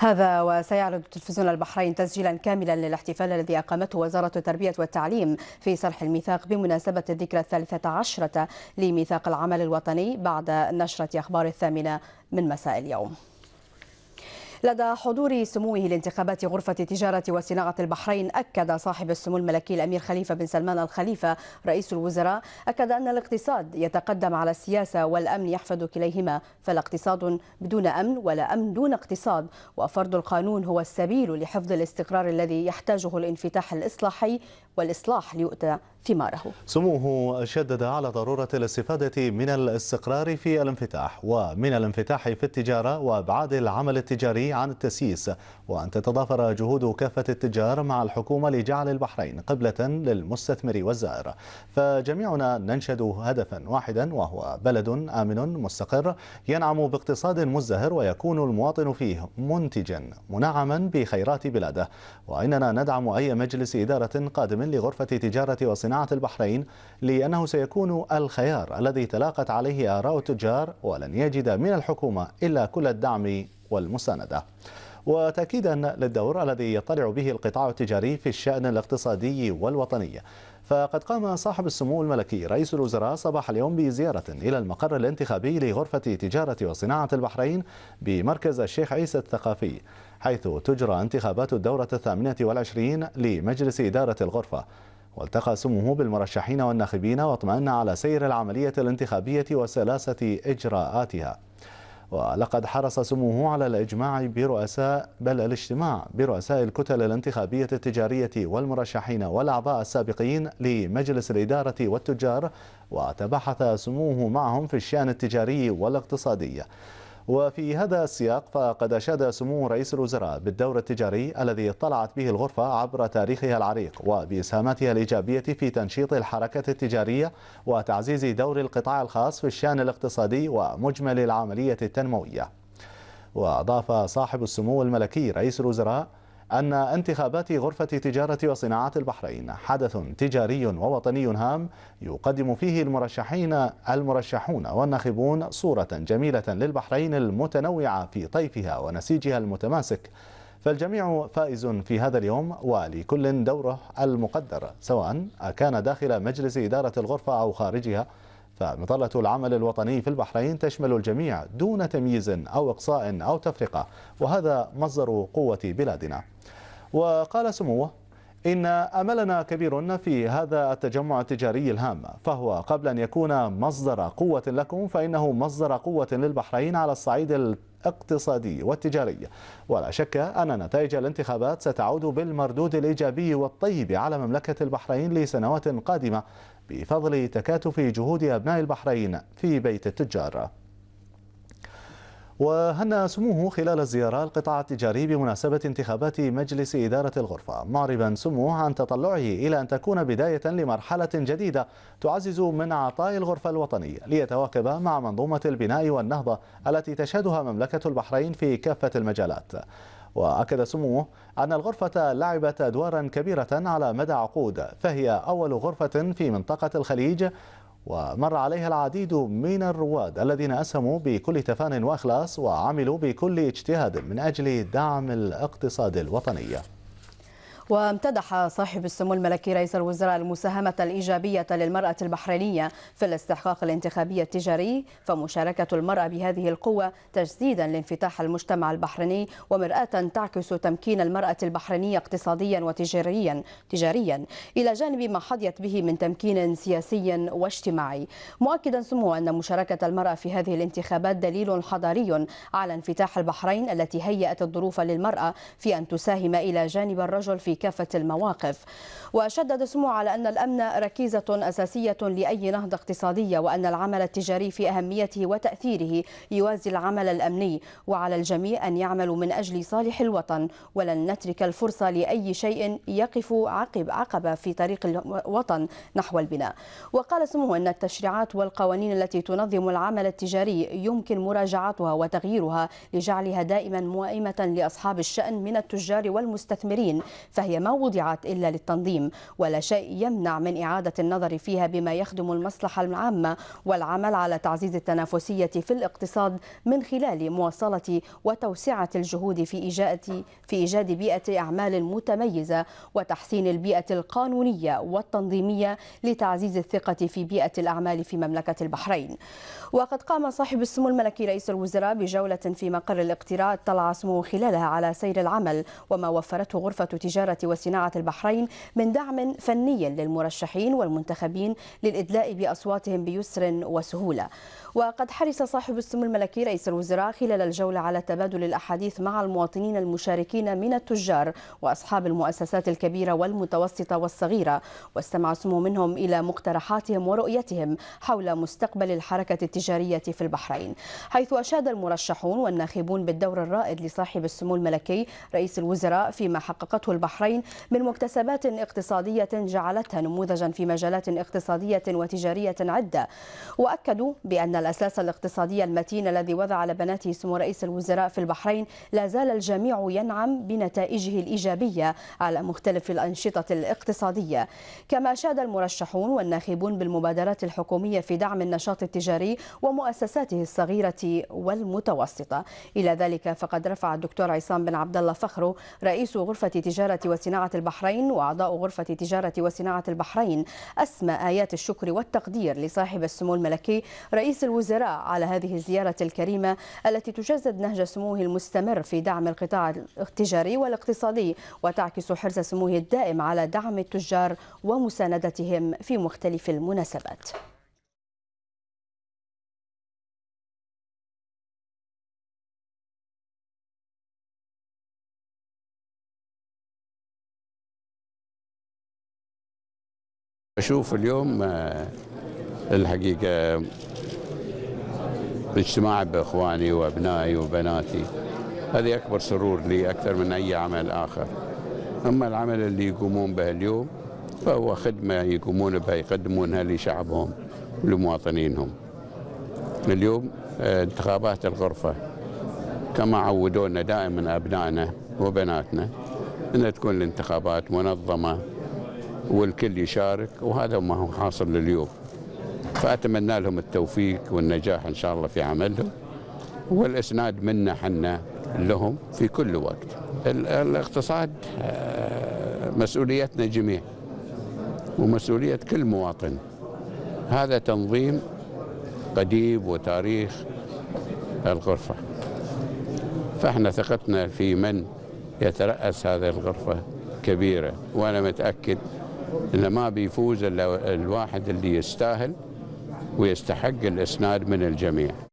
هذا وسيعرض تلفزيون البحرين تسجيلا كاملا للاحتفال الذي أقامته وزارة التربية والتعليم في صرح الميثاق بمناسبة الذكرى الثالثة عشرة لميثاق العمل الوطني بعد نشرة أخبار الثامنة من مساء اليوم لدى حضور سموه لانتخابات غرفة تجارة وصناعة البحرين أكد صاحب السمو الملكي الأمير خليفة بن سلمان الخليفة رئيس الوزراء أكد أن الاقتصاد يتقدم على السياسة والأمن يحفظ كليهما فلا اقتصاد بدون أمن ولا أمن دون اقتصاد وفرض القانون هو السبيل لحفظ الاستقرار الذي يحتاجه الانفتاح الإصلاحي والإصلاح ليؤتى ثماره سموه شدد على ضرورة الاستفادة من الاستقرار في الانفتاح ومن الانفتاح في التجارة وأبعاد العمل التجاري عن التسييس وأن تتضافر جهود كافة التجار مع الحكومة لجعل البحرين قبلة للمستثمر والزائر فجميعنا ننشد هدفا واحدا وهو بلد آمن مستقر ينعم باقتصاد مزدهر ويكون المواطن فيه منتجا منعما بخيرات بلاده وإننا ندعم أي مجلس إدارة قادم لغرفة تجارة وصناعة البحرين لأنه سيكون الخيار الذي تلاقت عليه آراء التجار ولن يجد من الحكومة إلا كل الدعم والمساندة وتأكيدا للدور الذي يطلع به القطاع التجاري في الشأن الاقتصادي والوطني فقد قام صاحب السمو الملكي رئيس الوزراء صباح اليوم بزيارة إلى المقر الانتخابي لغرفة تجارة وصناعة البحرين بمركز الشيخ عيسى الثقافي حيث تجرى انتخابات الدورة الثامنة والعشرين لمجلس إدارة الغرفة والتقى سموه بالمرشحين والناخبين واطمأن على سير العملية الانتخابية وسلاسة إجراءاتها ولقد حرص سموه على الإجماع برؤساء بل الاجتماع برؤساء الكتل الانتخابية التجارية والمرشحين والأعضاء السابقين لمجلس الإدارة والتجار وتبحث سموه معهم في الشأن التجاري والاقتصادي وفي هذا السياق فقد أشاد سمو رئيس الوزراء بالدور التجاري الذي اطلعت به الغرفة عبر تاريخها العريق وبإسهاماتها الإيجابية في تنشيط الحركة التجارية وتعزيز دور القطاع الخاص في الشأن الاقتصادي ومجمل العملية التنموية وأضاف صاحب السمو الملكي رئيس الوزراء أن انتخابات غرفة تجارة وصناعة البحرين حدث تجاري ووطني هام يقدم فيه المرشحين المرشحون والناخبون صورة جميلة للبحرين المتنوعة في طيفها ونسيجها المتماسك فالجميع فائز في هذا اليوم ولكل دوره المقدر سواء كان داخل مجلس إدارة الغرفة أو خارجها فمظلة العمل الوطني في البحرين تشمل الجميع دون تمييز أو إقصاء أو تفرقة وهذا مصدر قوة بلادنا وقال سموه إن أملنا كبير في هذا التجمع التجاري الهام فهو قبل أن يكون مصدر قوة لكم فإنه مصدر قوة للبحرين على الصعيد اقتصادية والتجارية ولا شك أن نتائج الانتخابات ستعود بالمردود الإيجابي والطيب على مملكة البحرين لسنوات قادمة بفضل تكاتف جهود أبناء البحرين في بيت التجار وهنأ سموه خلال الزيارة القطاع التجاري بمناسبة انتخابات مجلس إدارة الغرفة معربا سموه عن تطلعه إلى أن تكون بداية لمرحلة جديدة تعزز من عطاء الغرفة الوطنية ليتواكب مع منظومة البناء والنهضة التي تشهدها مملكة البحرين في كافة المجالات وأكد سموه أن الغرفة لعبت أدوارا كبيرة على مدى عقود فهي أول غرفة في منطقة الخليج ومر عليها العديد من الرواد الذين أسهموا بكل تفان وإخلاص وعملوا بكل اجتهاد من أجل دعم الاقتصاد الوطني وامتدح صاحب السمو الملكي رئيس الوزراء المساهمة الإيجابية للمرأة البحرينية في الاستحقاق الانتخابي التجاري فمشاركة المرأة بهذه القوة تجسيدا لانفتاح المجتمع البحريني ومرآة تعكس تمكين المرأة البحرينية اقتصاديا وتجاريا تجاريا إلى جانب ما حظيت به من تمكين سياسي واجتماعي مؤكدا سموه أن مشاركة المرأة في هذه الانتخابات دليل حضاري على انفتاح البحرين التي هيأت الظروف للمرأة في أن تساهم إلى جانب الرجل في بكافة المواقف وشدد سمو على أن الأمن ركيزة أساسية لأي نهضة اقتصادية وأن العمل التجاري في أهميته وتأثيره يوازي العمل الأمني وعلى الجميع أن يعملوا من أجل صالح الوطن ولن نترك الفرصة لأي شيء يقف عقب عقبة في طريق الوطن نحو البناء وقال سموه أن التشريعات والقوانين التي تنظم العمل التجاري يمكن مراجعتها وتغييرها لجعلها دائما موائمة لأصحاب الشأن من التجار والمستثمرين فهي فهي ما وضعت إلا للتنظيم ولا شيء يمنع من إعادة النظر فيها بما يخدم المصلحة العامة والعمل على تعزيز التنافسية في الاقتصاد من خلال مواصلة وتوسعة الجهود في إيجاد في إيجاد بيئة أعمال متميزة وتحسين البيئة القانونية والتنظيمية لتعزيز الثقة في بيئة الأعمال في مملكة البحرين وقد قام صاحب السمو الملكي رئيس الوزراء بجولة في مقر الاقتراع اطلع سموه خلالها على سير العمل وما وفرته غرفة تجارة وصناعة البحرين من دعم فني للمرشحين والمنتخبين للإدلاء بأصواتهم بيسر وسهولة وقد حرص صاحب السمو الملكي رئيس الوزراء خلال الجولة على تبادل الأحاديث مع المواطنين المشاركين من التجار وأصحاب المؤسسات الكبيرة والمتوسطة والصغيرة واستمع السمو منهم إلى مقترحاتهم ورؤيتهم حول مستقبل الحركة التجارية في البحرين حيث أشاد المرشحون والناخبون بالدور الرائد لصاحب السمو الملكي رئيس الوزراء فيما حققته البحرين الصحفيين من مكتسبات اقتصادية جعلتها نموذجا في مجالات اقتصادية وتجارية عدة وأكدوا بأن الأساس الاقتصادي المتين الذي وضع على بناته سمو رئيس الوزراء في البحرين لا زال الجميع ينعم بنتائجه الإيجابية على مختلف الأنشطة الاقتصادية كما شاد المرشحون والناخبون بالمبادرات الحكومية في دعم النشاط التجاري ومؤسساته الصغيرة والمتوسطة إلى ذلك فقد رفع الدكتور عصام بن عبد الله فخرو رئيس غرفة تجارة وصناعة البحرين وأعضاء غرفة تجارة وصناعة البحرين أسمى آيات الشكر والتقدير لصاحب السمو الملكي رئيس الوزراء على هذه الزيارة الكريمة التي تجسد نهج سموه المستمر في دعم القطاع التجاري والاقتصادي وتعكس حرص سموه الدائم على دعم التجار ومساندتهم في مختلف المناسبات أشوف اليوم آه، الحقيقة الاجتماع بإخواني وأبنائي وبناتي هذه أكبر سرور لي أكثر من أي عمل آخر أما العمل اللي يقومون به اليوم فهو خدمة يقومون بها يقدمونها لشعبهم ولمواطنينهم اليوم آه، انتخابات الغرفة كما عودونا دائما أبنائنا وبناتنا أن تكون الانتخابات منظمة والكل يشارك وهذا ما هو حاصل لليوم فأتمنى لهم التوفيق والنجاح إن شاء الله في عملهم والإسناد منا حنا لهم في كل وقت الاقتصاد آه، مسؤوليتنا جميع ومسؤولية كل مواطن هذا تنظيم قديم وتاريخ الغرفة فاحنا ثقتنا في من يترأس هذه الغرفة كبيرة وأنا متأكد إن ما بيفوز إلا الواحد اللي يستاهل ويستحق الإسناد من الجميع